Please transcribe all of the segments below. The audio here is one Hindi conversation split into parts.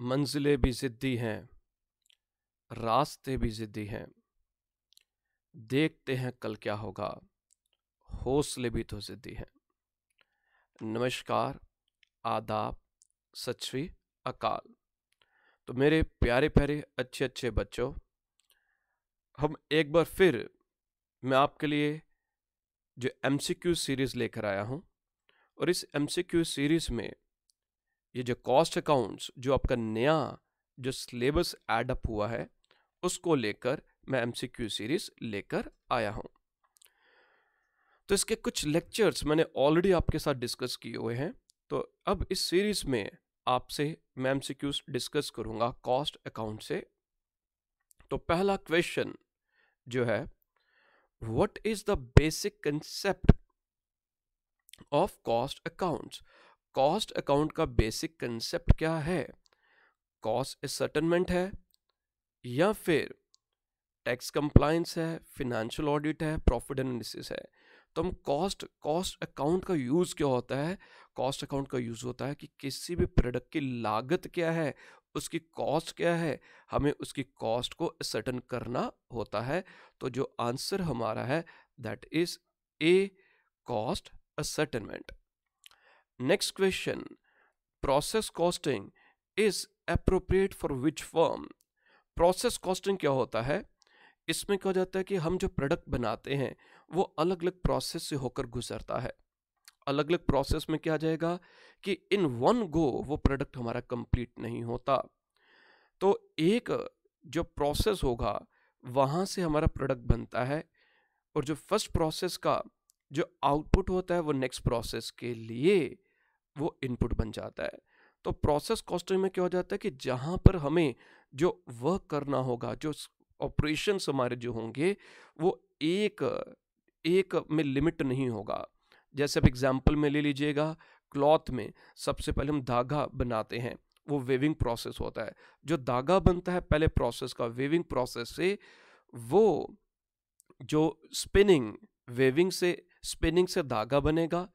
मंजिलें भी ज़िद्दी हैं रास्ते भी ज़िद्दी हैं देखते हैं कल क्या होगा हौसले भी तो ज़िद्दी हैं नमस्कार आदाब सच्ची अकाल तो मेरे प्यारे प्यारे अच्छे अच्छे बच्चों हम एक बार फिर मैं आपके लिए जो एम सीरीज़ लेकर आया हूँ और इस एम सीरीज़ में ये जो कॉस्ट अकाउंट्स जो आपका नया जो सिलेबस ऐड अप हुआ है उसको लेकर मैं एम सीरीज़ लेकर आया हूँ तो इसके कुछ लेक्चर्स मैंने ऑलरेडी आपके साथ डिस्कस किए हुए हैं तो अब इस सीरीज़ में आपसे मैं एम डिस्कस करूँगा कॉस्ट अकाउंट से तो पहला क्वेश्चन जो है what is the basic concept of cost accounts cost account का बेसिक कंसेप्ट क्या है कॉस्ट एसर्टनमेंट है या फिर टैक्स कंप्लायंस है फिनेंशियल ऑडिट है प्रॉफिट एनालिसिस है तो हम कॉस्ट कॉस्ट अकाउंट का यूज़ क्या होता है कॉस्ट अकाउंट का यूज़ होता है कि किसी भी प्रोडक्ट की लागत क्या है उसकी कॉस्ट क्या है हमें उसकी कॉस्ट को सर्टन करना होता है तो जो आंसर हमारा है that is a cost ascertainment next question process costing is appropriate for which form process costing क्या होता है इसमें कहा जाता है कि हम जो प्रोडक्ट बनाते हैं वो अलग अलग प्रोसेस से होकर गुजरता है अलग अलग प्रोसेस में क्या जाएगा कि इन वन गो वो प्रोडक्ट हमारा कंप्लीट नहीं होता तो एक जो प्रोसेस होगा वहाँ से हमारा प्रोडक्ट बनता है और जो फर्स्ट प्रोसेस का जो आउटपुट होता है वो नेक्स्ट प्रोसेस के लिए वो इनपुट बन जाता है तो प्रोसेस कॉस्टिंग में क्या हो जाता है कि जहाँ पर हमें जो वर्क करना होगा जो ऑपरेशन हमारे जो होंगे वो एक एक में लिमिट नहीं होगा जैसे अब एग्जाम्पल में ले लीजिएगा क्लॉथ में सबसे पहले हम धागा बनाते हैं वो वेविंग प्रोसेस होता है जो धागा बनता है पहले प्रोसेस का वेविंग प्रोसेस से वो जो स्पिनिंग वेविंग से स्पिनिंग से धागा बनेगा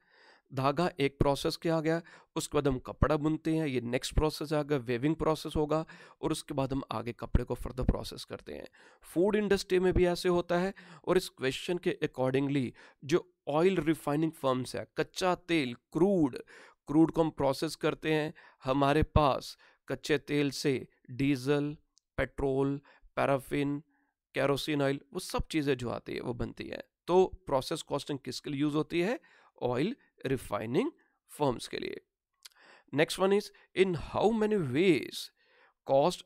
धागा एक प्रोसेस किया गया उसके बाद हम कपड़ा बुनते हैं ये नेक्स्ट प्रोसेस आ गया वेविंग प्रोसेस होगा और उसके बाद हम आगे कपड़े को फर्दर प्रोसेस करते हैं फूड इंडस्ट्री में भी ऐसे होता है और इस क्वेश्चन के अकॉर्डिंगली जो ऑयल रिफाइनिंग फर्म्स है कच्चा तेल क्रूड क्रूड को हम प्रोसेस करते हैं हमारे पास कच्चे तेल से diesel petrol paraffin kerosene oil वो सब चीज़ें जो आती है वो बनती है तो प्रोसेस कॉस्टिंग किसके लिए यूज़ होती है ऑयल रिफाइनिंग फर्म्स के लिए next one is in how many ways cost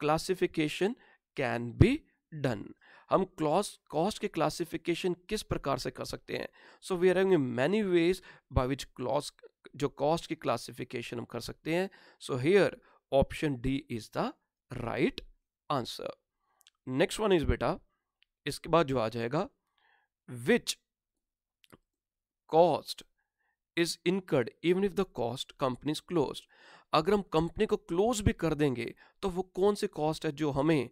classification can be done हम क्लॉस कॉस्ट के क्लासिफिकेशन किस प्रकार से कर सकते हैं so we are many ways by which clause जो कॉस्ट की क्लासिफिकेशन हम कर सकते हैं so here option D is the right answer next one is बेटा इसके बाद जो आ जाएगा which cost is incurred even if the cost company is close अगर हम कंपनी को क्लोज भी कर देंगे तो वो कौन सी कॉस्ट है जो हमें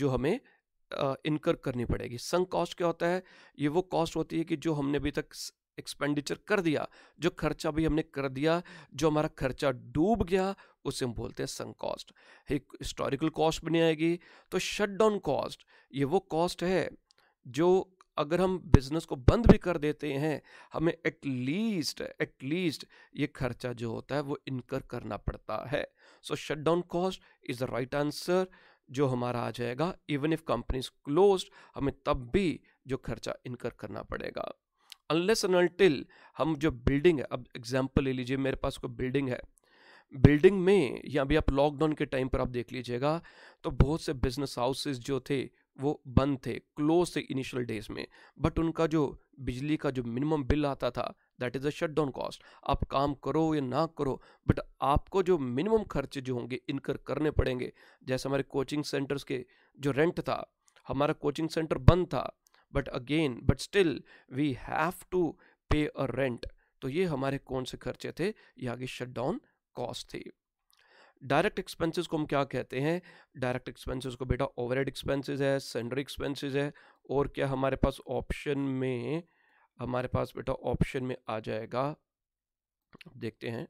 जो हमें इनकर uh, करनी पड़ेगी संग कॉस्ट क्या होता है ये वो कॉस्ट होती है कि जो हमने अभी तक एक्सपेंडिचर कर दिया जो खर्चा भी हमने कर दिया जो हमारा खर्चा डूब गया उसे हम बोलते हैं संग कॉस्ट एक हिस्टोरिकल कॉस्ट बनी आएगी तो शट डाउन कॉस्ट ये वो कॉस्ट है जो अगर हम बिजनेस को बंद भी कर देते हैं हमें एटलीस्ट एटलीस्ट ये खर्चा जो होता है वो इनकर करना पड़ता है so shut down cost is the right answer जो हमारा आ जाएगा इवन इफ कंपनीज क्लोज हमें तब भी जो खर्चा इनकर करना पड़ेगा अनलेस अनटिल हम जो बिल्डिंग है अब एग्जाम्पल ले लीजिए मेरे पास कोई बिल्डिंग है बिल्डिंग में या अभी आप लॉकडाउन के टाइम पर आप देख लीजिएगा तो बहुत से बिजनेस हाउसेज जो थे वो बंद थे क्लोज थे इनिशियल डेज में बट उनका जो बिजली का जो मिनिमम बिल आता था that is a shut down cost आप काम करो या ना करो बट आपको जो मिनिमम खर्चे जो होंगे इनकर करने पड़ेंगे जैसे हमारे कोचिंग सेंटर्स के जो रेंट था हमारा कोचिंग सेंटर बंद था but again but still we have to pay a rent तो ये हमारे कौन से खर्चे थे या कि शट डाउन कॉस्ट थी डायरेक्ट एक्सपेंसेस को हम क्या कहते हैं डायरेक्ट एक्सपेंसेस को बेटा ओवरहेड एक्सपेंसेस है सेंडर एक्सपेंसेस है और क्या हमारे पास ऑप्शन में हमारे पास बेटा ऑप्शन में आ जाएगा देखते हैं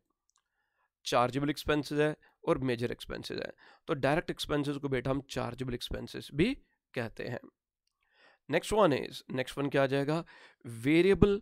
चार्जेबल एक्सपेंसेस है और मेजर एक्सपेंसेस है तो डायरेक्ट एक्सपेंसेस को बेटा हम चार्जेबल एक्सपेंसेस भी कहते हैं next one is next one क्या आ जाएगा variable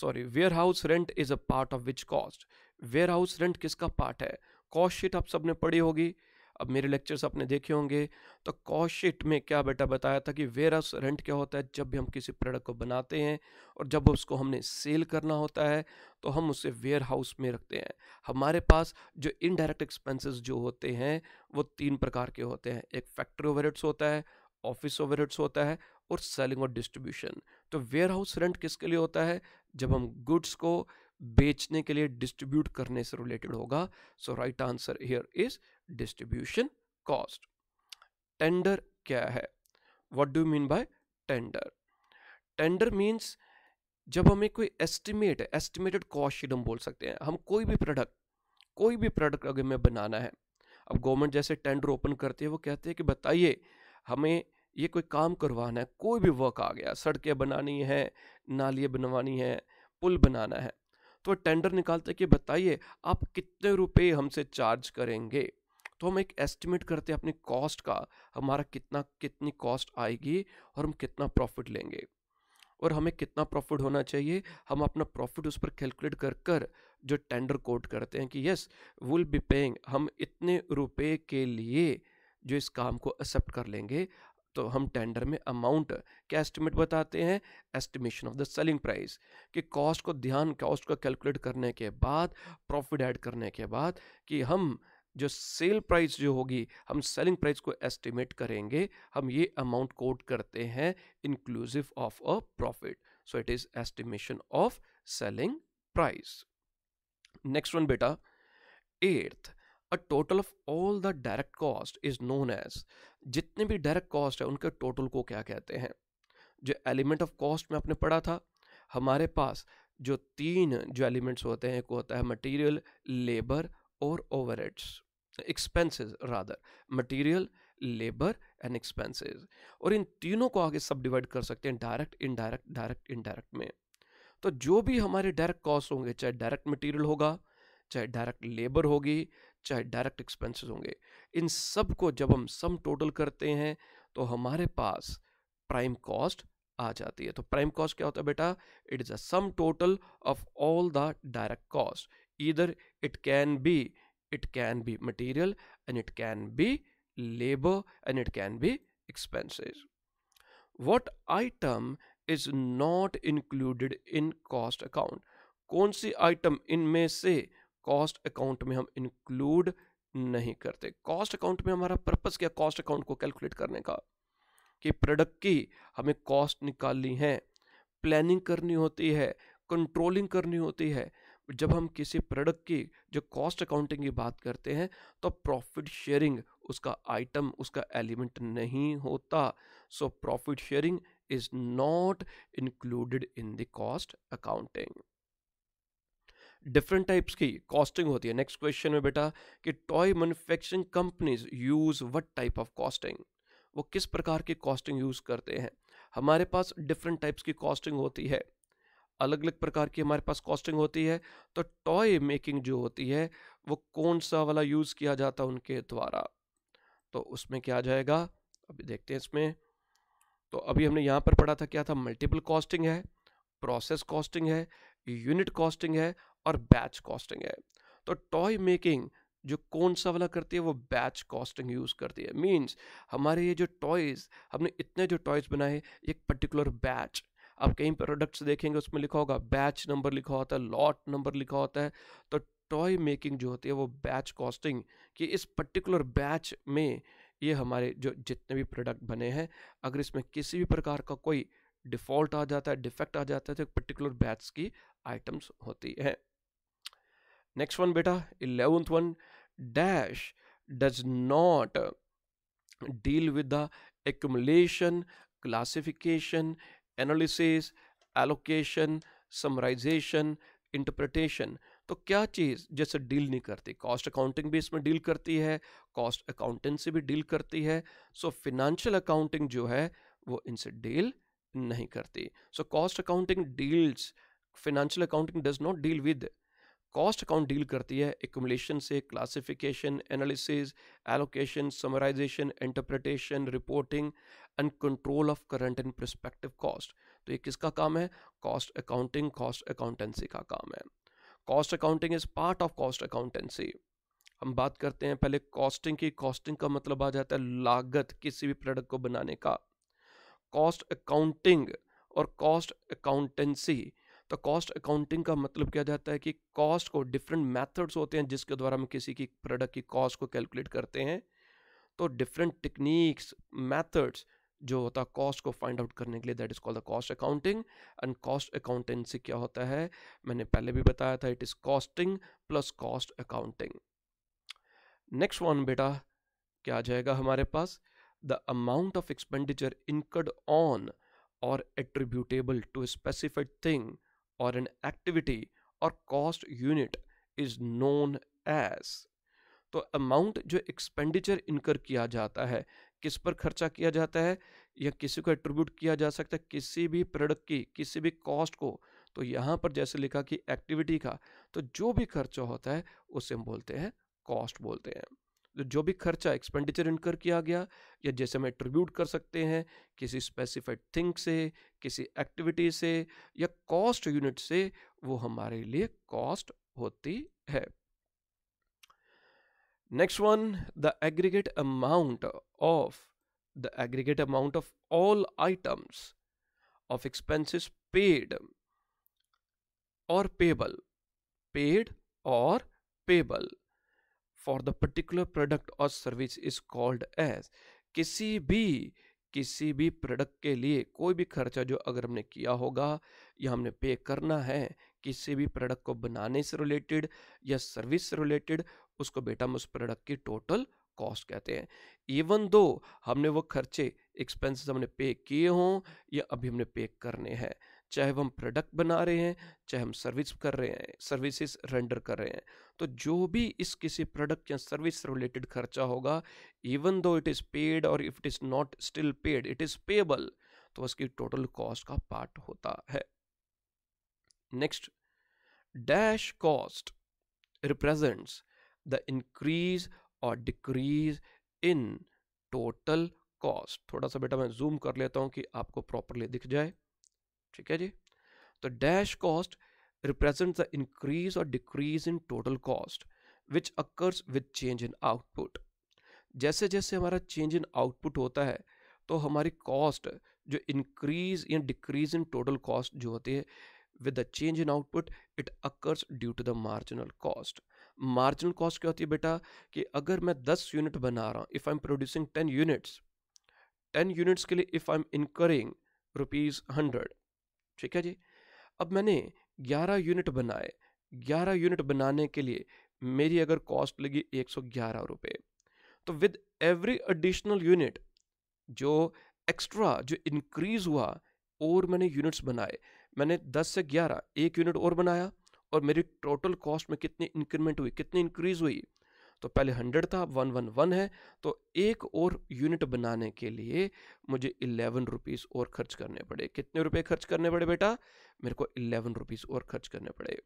sorry warehouse rent is a part of which cost warehouse rent किसका पार्ट है कॉशिट आप सबने पढ़ी होगी अब मेरे लेक्चर्स आपने देखे होंगे तो कॉशिट में क्या बेटा बताया था कि वेरस रेंट क्या होता है जब भी हम किसी प्रोडक्ट को बनाते हैं और जब उसको हमने सेल करना होता है तो हम उसे वेयर हाउस में रखते हैं हमारे पास जो इनडायरेक्ट एक्सपेंसेस जो होते हैं वो तीन प्रकार के होते हैं एक फैक्ट्री ओवरहेड्स होता है ऑफिस ओवरहेड्स होता है और सेलिंग और डिस्ट्रीब्यूशन तो वेयर हाउस रेंट किसके लिए होता है जब हम गुड्स को बेचने के लिए डिस्ट्रीब्यूट करने से रिलेटेड होगा so right answer here is distribution cost tender क्या है what do mean by tender tender means जब हमें कोई एस्टिमेट एस्टिमेटेड कॉस्ट शीट हम बोल सकते हैं हम कोई भी प्रोडक्ट कोई भी प्रोडक्ट अगर हमें बनाना है अब गवर्नमेंट जैसे टेंडर ओपन करती है वो कहते हैं कि बताइए हमें ये कोई काम करवाना है कोई भी वर्क आ गया सड़कें बनानी है नालियाँ बनवानी है पुल बनाना है तो टेंडर निकालते कि बताइए आप कितने रुपए हमसे चार्ज करेंगे तो हम एक एस्टिमेट करते हैं अपनी कॉस्ट का हमारा कितना कितनी कॉस्ट आएगी और हम कितना प्रॉफिट लेंगे और हमें कितना प्रॉफिट होना चाहिए हम अपना प्रॉफिट उस पर कैलकुलेट कर कर जो टेंडर कोट करते हैं कि यस विल बी पेइंग हम इतने रुपए के लिए जो इस काम को एक्सेप्ट कर लेंगे तो हम टेंडर में अमाउंट क्या एस्टिमेट बताते हैं estimation of the selling price कि कॉस्ट को ध्यान कॉस्ट को कैलकुलेट करने के बाद प्रॉफिट ऐड करने के बाद कि हम जो सेल प्राइस जो होगी हम सेलिंग प्राइस को एस्टिमेट करेंगे हम ये अमाउंट कोट करते हैं inclusive of a profit so it is estimation of selling price next one बेटा eighth a total of all the direct cost is known as जितने भी डायरेक्ट कॉस्ट है उनके टोटल को क्या कहते हैं जो एलिमेंट ऑफ कॉस्ट में आपने पढ़ा था हमारे पास जो तीन जो एलिमेंट्स होते हैं एक होता है मटेरियल लेबर और overheads expenses rather material labour and expenses और इन तीनों को आगे सब डिवाइड कर सकते हैं डायरेक्ट इनडायरेक्ट डायरेक्ट इनडायरेक्ट में तो जो भी हमारे डायरेक्ट कॉस्ट होंगे चाहे डायरेक्ट मटेरियल होगा चाहे डायरेक्ट लेबर होगी चाहे डायरेक्ट एक्सपेंसेस होंगे इन सब को जब हम सम टोटल करते हैं तो हमारे पास प्राइम कॉस्ट आ जाती है तो प्राइम कॉस्ट क्या होता है बेटा it is a sum total of all the direct cost इधर it can be it can be material and it can be labour and it can be expenses what item is not included in cost account कौन सी आइटम इनमें से कॉस्ट अकाउंट में हम इंक्लूड नहीं करते कॉस्ट अकाउंट में हमारा पर्पस क्या कॉस्ट अकाउंट को कैलकुलेट करने का कि प्रोडक्ट की हमें कॉस्ट निकालनी है प्लानिंग करनी होती है कंट्रोलिंग करनी होती है जब हम किसी प्रोडक्ट की जो कॉस्ट अकाउंटिंग की बात करते हैं तो प्रॉफिट शेयरिंग उसका आइटम उसका एलिमेंट नहीं होता सो profit sharing is not included in the cost accounting different types की कॉस्टिंग होती है नेक्स्ट क्वेश्चन में बेटा कि toy manufacturing companies use what type of costing वो किस प्रकार की कॉस्टिंग यूज़ करते हैं हमारे पास डिफरेंट टाइप्स की कॉस्टिंग होती है अलग अलग प्रकार की हमारे पास कॉस्टिंग होती है तो टॉय मेकिंग जो होती है वो कौन सा वाला यूज़ किया जाता है उनके द्वारा तो उसमें क्या आ जाएगा अभी देखते हैं इसमें तो अभी हमने यहाँ पर पढ़ा था क्या था मल्टीपल कॉस्टिंग है प्रोसेस कॉस्टिंग है यूनिट कॉस्टिंग है और बैच कॉस्टिंग है तो टॉय मेकिंग जो कौन सा वाला करती है वो बैच कॉस्टिंग यूज़ करती है मींस हमारे ये जो टॉयज़ हमने इतने जो टॉयज़ बनाए एक पर्टिकुलर बैच आप कहीं प्रोडक्ट्स देखेंगे उसमें लिखा होगा बैच नंबर लिखा होता है लॉट नंबर लिखा होता है तो टॉय मेकिंग जो होती है वो बैच कॉस्टिंग कि इस पर्टिकुलर बैच में ये हमारे जो जितने भी प्रोडक्ट बने हैं अगर इसमें किसी भी प्रकार का कोई डिफ़ॉल्ट आ जाता है डिफेक्ट आ जाता है तो एक पर्टिकुलर बैच की आइटम्स होती हैं नेक्स्ट वन बेटा eleventh one dash does not deal with the accumulation classification analysis allocation summarization interpretation तो क्या चीज़ जैसे डील नहीं करती कॉस्ट अकाउंटिंग भी इसमें डील करती है कॉस्ट अकाउंटेंसी भी डील करती है सो फिनेंशियल अकाउंटिंग जो है वो इनसे डील नहीं करती so cost accounting deals financial accounting does not deal with cost account deal करती है एकोमलेशन से classification analysis allocation summarization interpretation reporting and control of current and prospective cost तो ये किसका काम है कॉस्ट अकाउंटिंग कॉस्ट अकाउंटेंसी का काम है cost accounting is part of cost accountancy हम बात करते हैं पहले कॉस्टिंग की कॉस्टिंग का मतलब आ जाता है लागत किसी भी प्रोडक्ट को बनाने का कॉस्ट अकाउंटिंग और कॉस्ट अकाउंटेंसी तो कॉस्ट अकाउंटिंग का मतलब क्या जाता है कि कॉस्ट को डिफरेंट मेथड्स होते हैं जिसके द्वारा हम किसी की प्रोडक्ट की कॉस्ट को कैलकुलेट करते हैं तो डिफरेंट टेक्निक्स मेथड्स जो होता है कॉस्ट को फाइंड आउट करने के लिए that is called the cost accounting and cost accountancy क्या होता है मैंने पहले भी बताया था it is costing plus cost accounting next one बेटा क्या आ जाएगा हमारे पास the amount of expenditure incurred on or attributable to specified thing or an activity or cost unit is known as तो अमाउंट जो एक्सपेंडिचर इनकर किया जाता है किस पर खर्चा किया जाता है या किसी को एट्रीब्यूट किया जा सकता है किसी भी प्रोडक्ट की किसी भी कॉस्ट को तो यहाँ पर जैसे लिखा कि एक्टिविटी का तो जो भी खर्चा होता है उसे हम बोलते हैं कॉस्ट बोलते हैं तो जो भी खर्चा एक्सपेंडिचर इनकर किया गया या जैसे हम एट्रीब्यूट कर सकते हैं किसी स्पेसिफाइड थिंग से किसी एक्टिविटी से या कॉस्ट यूनिट से वो हमारे लिए कॉस्ट होती है next one the aggregate amount of the aggregate amount of all items of expenses paid or payable paid or payable for the particular product or service is called as किसी भी किसी भी प्रोडक्ट के लिए कोई भी खर्चा जो अगर हमने किया होगा या हमने पे करना है किसी भी प्रोडक्ट को बनाने से रिलेटेड या सर्विस से रिलेटेड उसको बेटा हम उस प्रोडक्ट की टोटल कॉस्ट कहते हैं इवन दो हमने वो खर्चे एक्सपेंसेस हमने पे किए हों या अभी हमने पे करने हैं चाहे हम प्रोडक्ट बना रहे हैं चाहे हम सर्विस कर रहे हैं सर्विसेज रेंडर कर रहे हैं तो जो भी इस किसी प्रोडक्ट या सर्विस रिलेटेड खर्चा होगा even though it is paid or if it is not still paid it is payable तो उसकी टोटल कॉस्ट का पार्ट होता है next dash cost represents the increase or decrease in total cost थोड़ा सा बेटा मैं जूम कर लेता हूं कि आपको प्रॉपरली दिख जाए ठीक है जी तो dash cost represent the increase or decrease in total cost which occurs with change in output जैसे जैसे हमारा चेंज इन आउटपुट होता है तो हमारी कॉस्ट जो इंक्रीज या डिक्रीज इन टोटल कॉस्ट जो होती है with the change in output it occurs due to the marginal cost marginal cost क्या होती है बेटा कि अगर मैं 10 यूनिट बना रहा हूँ if I am producing 10 units 10 units के लिए if I am incurring rupees hundred ठीक है जी अब मैंने 11 यूनिट बनाए 11 यूनिट बनाने के लिए मेरी अगर कॉस्ट लगी एक सौ तो विद एवरी एडिशनल यूनिट जो एक्स्ट्रा जो इंक्रीज हुआ और मैंने यूनिट्स बनाए मैंने 10 से 11 एक यूनिट और बनाया और मेरी टोटल कॉस्ट में कितनी इंक्रीमेंट हुई कितनी इंक्रीज हुई तो पहले हंड्रेड था वन वन वन है तो एक और यूनिट बनाने के लिए मुझे इलेवन रुपीज़ और खर्च करने पड़े कितने रुपए खर्च करने पड़े बेटा मेरे को इलेवन रुपीज़ और खर्च करने पड़े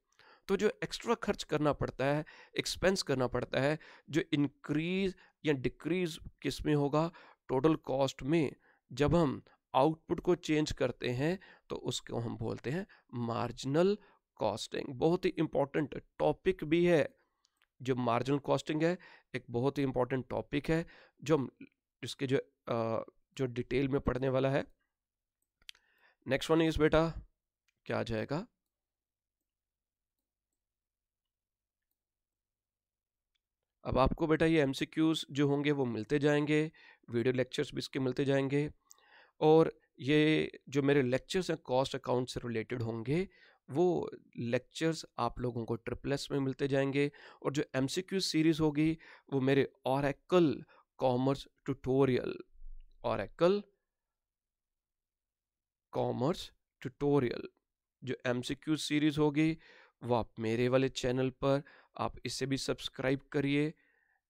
तो जो एक्स्ट्रा खर्च करना पड़ता है एक्सपेंस करना पड़ता है जो इंक्रीज या डिक्रीज किस में होगा टोटल कॉस्ट में जब हम आउटपुट को चेंज करते हैं तो उसको हम बोलते हैं मार्जिनल कॉस्टिंग बहुत ही इंपॉर्टेंट टॉपिक भी है जो मार्जिनल कॉस्टिंग है एक बहुत ही इंपॉर्टेंट टॉपिक है जो इसके जो जो डिटेल में पढ़ने वाला है नेक्स्ट वन इज बेटा क्या आ जाएगा अब आपको बेटा ये एमसीक्यूज जो होंगे वो मिलते जाएंगे वीडियो लेक्चर्स भी इसके मिलते जाएंगे और ये जो मेरे लेक्चर्स हैं कॉस्ट अकाउंट से रिलेटेड होंगे वो लेक्चर्स आप लोगों को ट्रिपलेस में मिलते जाएंगे और जो एम सीरीज़ होगी वो मेरे औरकल कॉमर्स ट्यूटोरियल औरकल कॉमर्स ट्यूटोरियल जो एम सीरीज़ होगी वो आप मेरे वाले चैनल पर आप इससे भी सब्सक्राइब करिए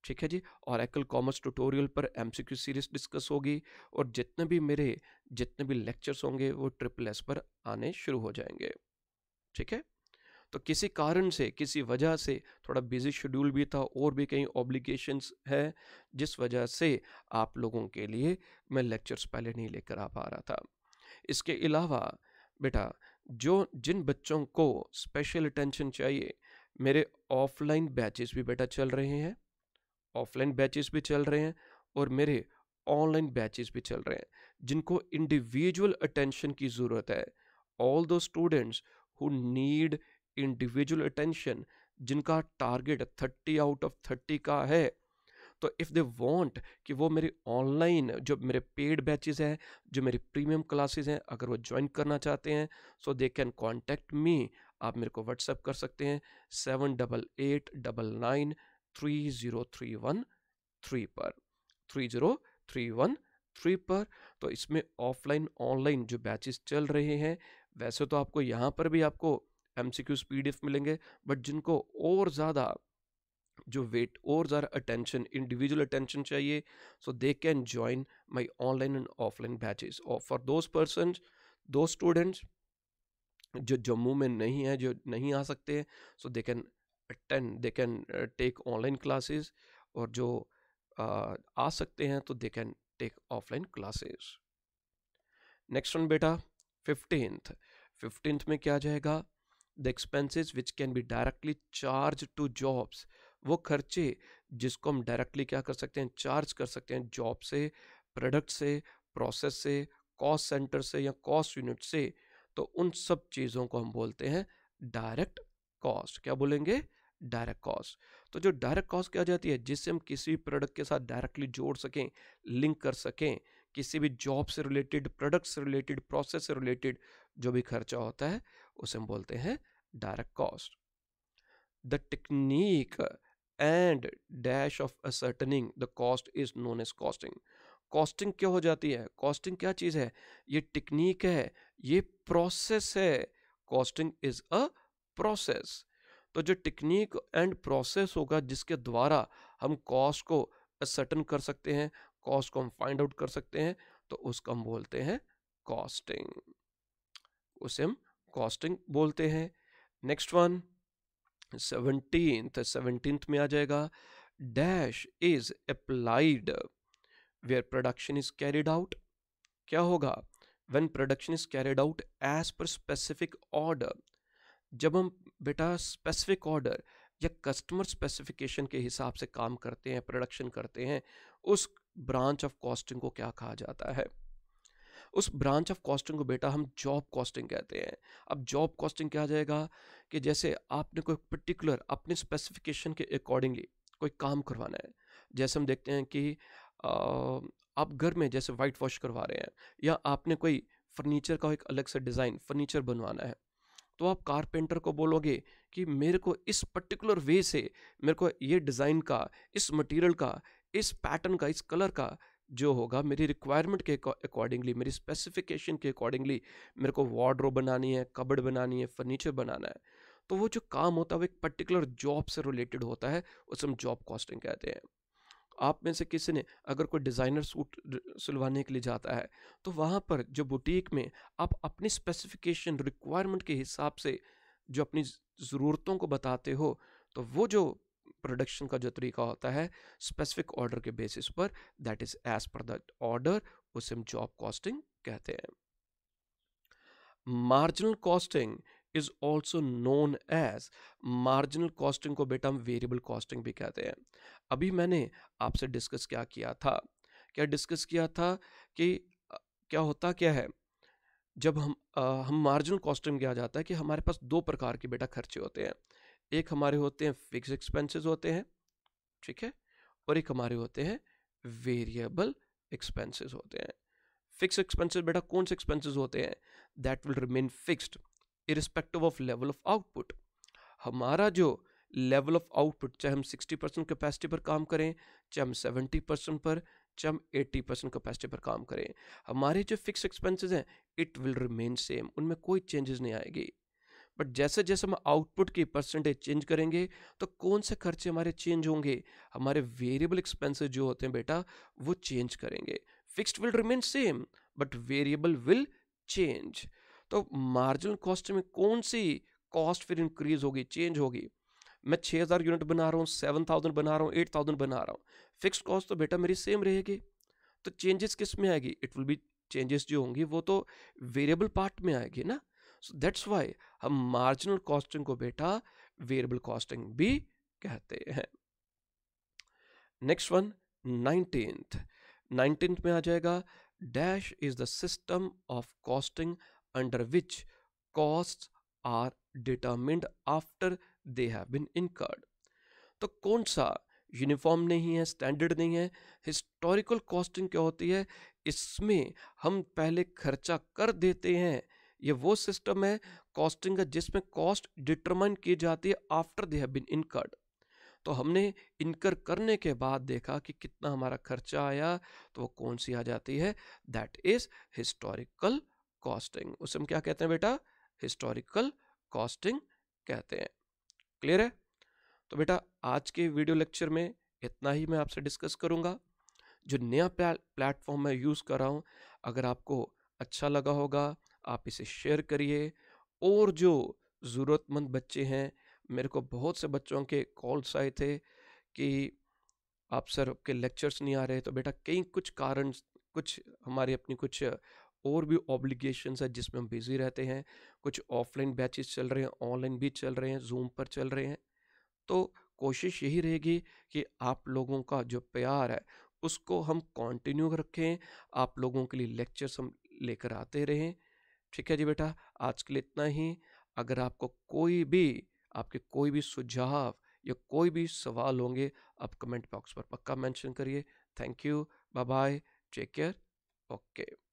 ठीक है जी और एकल कॉमर्स ट्यूटोरियल पर एम सीरीज डिस्कस होगी और जितने भी मेरे जितने भी लेक्चर्स होंगे वो ट्रिपल एस पर आने शुरू हो जाएंगे ठीक है तो किसी कारण से किसी वजह से थोड़ा बिजी शेड्यूल भी था और भी कई ऑब्लिगेशंस है जिस वजह से आप लोगों के लिए मैं लेक्चर्स पहले नहीं लेकर आ पा रहा था इसके अलावा बेटा जो जिन बच्चों को स्पेशल अटेंशन चाहिए मेरे ऑफलाइन बैचेस भी बेटा चल रहे हैं ऑफलाइन बैचेस भी चल रहे हैं और मेरे ऑनलाइन बैचेस भी चल रहे हैं जिनको इंडिविजुअल अटेंशन की ज़रूरत है all those students who need individual attention जिनका target thirty out of thirty का है तो इफ़ दे वांट कि वो मेरे ऑनलाइन जो मेरे पेड बैचेस हैं जो मेरी प्रीमियम क्लासेस हैं अगर वो ज्वाइन करना चाहते हैं so they can contact me आप मेरे को व्हाट्सएप कर सकते हैं seven double eight double nine three zero three one three पर three zero three one three पर तो इसमें ऑफलाइन ऑनलाइन जो बैचेस चल रहे हैं वैसे तो आपको यहाँ पर भी आपको एम सी क्यूज पी मिलेंगे बट जिनको और ज़्यादा जो वेट और ज़्यादा अटेंशन इंडिविजुअल अटेंशन चाहिए so they can join my online and offline batches और for those person those students जो जम्मू में नहीं है जो नहीं आ सकते हैं so they can attend they can take online classes और जो uh, आ सकते हैं तो they can take offline classes next one बेटा फिफ्टींथ फिफ्टींथ में क्या जाएगा the expenses which can be directly charge to jobs वो खर्चे जिसको हम डायरेक्टली क्या कर सकते हैं चार्ज कर सकते हैं जॉब से प्रोडक्ट से प्रोसेस से कॉस्ट सेंटर से या कॉस्ट यूनिट से तो उन सब चीज़ों को हम बोलते हैं डायरेक्ट कॉस्ट क्या बोलेंगे डायरेक्ट कॉस्ट तो जो डायरेक्ट कॉस्ट क्या जाती है जिससे हम किसी भी प्रोडक्ट के साथ डायरेक्टली जोड़ सकें लिंक कर सकें किसी भी जॉब से रिलेटेड प्रोडक्ट से रिलेटेड प्रोसेस से रिलेटेड जो भी खर्चा होता है उसे हम बोलते हैं direct cost the technique and dash of ascertaining the cost is known as costing costing क्या हो जाती है कॉस्टिंग क्या चीज़ है ये टेक्निक है ये प्रोसेस है कॉस्टिंग इज अ प्रोसेस तो जो टेक्निक एंड प्रोसेस होगा जिसके द्वारा हम कॉस्ट को सर्टन कर सकते हैं कॉस्ट को हम फाइंड आउट कर सकते हैं तो उसको हम बोलते हैं कॉस्टिंग उसे हम कॉस्टिंग बोलते हैं नेक्स्ट वन सेवनटींथ सेवनटींथ में आ जाएगा dash is applied where production is carried out क्या होगा when production is carried out as per specific order जब हम बेटा स्पेसिफिक ऑर्डर या कस्टमर स्पेसिफिकेशन के हिसाब से काम करते हैं प्रोडक्शन करते हैं उस ब्रांच ऑफ कॉस्टिंग को क्या कहा जाता है उस ब्रांच ऑफ कॉस्टिंग को बेटा हम जॉब कॉस्टिंग कहते हैं अब जॉब कॉस्टिंग क्या जाएगा कि जैसे आपने कोई पर्टिकुलर अपने स्पेसिफिकेशन के अकॉर्डिंगली कोई काम करवाना है जैसे हम देखते हैं कि आप घर में जैसे वाइट वॉश करवा रहे हैं या आपने कोई फर्नीचर का एक अलग से डिज़ाइन फर्नीचर बनवाना है तो आप कारपेंटर को बोलोगे कि मेरे को इस पर्टिकुलर वे से मेरे को ये डिज़ाइन का इस मटेरियल का इस पैटर्न का इस कलर का जो होगा मेरी रिक्वायरमेंट के अकॉर्डिंगली मेरी स्पेसिफिकेशन के अकॉर्डिंगली मेरे को वार्ड्रो बनानी है कबड़ बनानी है फर्नीचर बनाना है तो वो जो काम होता है वो एक पर्टिकुलर जॉब से रिलेटेड होता है उसे हम जॉब कॉस्टिंग कहते हैं आप में से किसी ने अगर कोई डिज़ाइनर सूट सिलवाने के लिए जाता है तो वहाँ पर जो बुटीक में आप अपनी स्पेसिफिकेशन रिक्वायरमेंट के हिसाब से जो अपनी ज़रूरतों को बताते हो तो वो जो प्रोडक्शन का जो तरीका होता है स्पेसिफिक ऑर्डर के बेसिस पर that is as per the order उसे हम जॉब कॉस्टिंग कहते हैं marginal costing is also known as marginal costing को बेटा हम वेरिएबल कॉस्टिंग भी कहते हैं अभी मैंने आपसे डिस्कस क्या किया था क्या डिस्कस किया था कि क्या होता क्या है जब हम आ, हम मार्जिनल कॉस्टिंग किया जाता है कि हमारे पास दो प्रकार के बेटा खर्चे होते हैं एक हमारे होते हैं फिक्स एक्सपेंसेस होते हैं ठीक है और एक हमारे होते हैं वेरिएबल एक्सपेंसेस होते हैं फिक्स एक्सपेंसेस बेटा कौन से एक्सपेंसेस होते हैं that will remain fixed irrespective of level of output हमारा जो लेवल ऑफ आउटपुट चाहे हम 60 परसेंट कैपेसिटी पर काम करें चाहे हम 70 परसेंट पर चाहे हम 80 परसेंट कैपेसिटी पर काम करें हमारे जो फिक्स एक्सपेंसेस हैं इट विल रिमेन सेम उनमें कोई चेंजेस नहीं आएगी बट जैसे जैसे हम आउटपुट की परसेंटेज चेंज करेंगे तो कौन से खर्चे हमारे चेंज होंगे हमारे वेरिएबल एक्सपेंसेस जो होते हैं बेटा वो चेंज करेंगे fixed will remain same but variable will change तो मार्जिनल कॉस्ट में कौन सी कॉस्ट फिर इंक्रीज होगी चेंज होगी मैं 6000 हज़ार यूनिट बना रहा हूँ सेवन थाउजेंड बना रहा हूँ 8000 बना रहा हूँ फिक्स कॉस्ट तो बेटा मेरी सेम रहेगी तो चेंजेस किस में आएगी इट विल बी चेंजेस जो होंगी वो तो वेरिएबल पार्ट में आएगी ना सो दैट्स वाई हम मार्जिनल कॉस्टिंग को बेटा वेरिएबल कॉस्टिंग भी कहते हैं नेक्स्ट वन नाइनटीन नाइनटीन में आ जाएगा dash is the system of costing under which cost are determined after they have been incurred तो कौन सा यूनिफॉर्म नहीं है स्टैंडर्ड नहीं है हिस्टोरिकल कॉस्टिंग क्या होती है इसमें हम पहले खर्चा कर देते हैं ये वो सिस्टम है कॉस्टिंग का जिसमें कॉस्ट डिटरमाइन की जाती है after they have been incurred तो हमने इनकर करने के बाद देखा कि कितना हमारा खर्चा आया तो वो कौन सी आ जाती है दैट इज हिस्टोरिकल कॉस्टिंग उसे हम क्या कहते हैं बेटा हिस्टोरिकल कॉस्टिंग कहते हैं क्लियर है तो बेटा आज के वीडियो लेक्चर में इतना ही मैं आपसे डिस्कस करूंगा जो नया प्लेटफॉर्म मैं यूज़ कर रहा हूँ अगर आपको अच्छा लगा होगा आप इसे शेयर करिए और जो ज़रूरतमंद बच्चे हैं मेरे को बहुत से बच्चों के कॉल्स आए थे कि आप सर के लेक्चर्स नहीं आ रहे तो बेटा कई कुछ कारण कुछ हमारी अपनी कुछ और भी ऑब्लिगेशंस है जिसमें हम बिज़ी रहते हैं कुछ ऑफलाइन बैचेस चल रहे हैं ऑनलाइन भी चल रहे हैं जूम पर चल रहे हैं तो कोशिश यही रहेगी कि आप लोगों का जो प्यार है उसको हम कंटिन्यू रखें आप लोगों के लिए लेक्चर्स हम लेकर आते रहें ठीक है जी बेटा आज के लिए इतना ही अगर आपको कोई भी आपके कोई भी सुझाव या कोई भी सवाल होंगे आप कमेंट बॉक्स पर पक्का मेंशन करिए thank you bye bye take care okay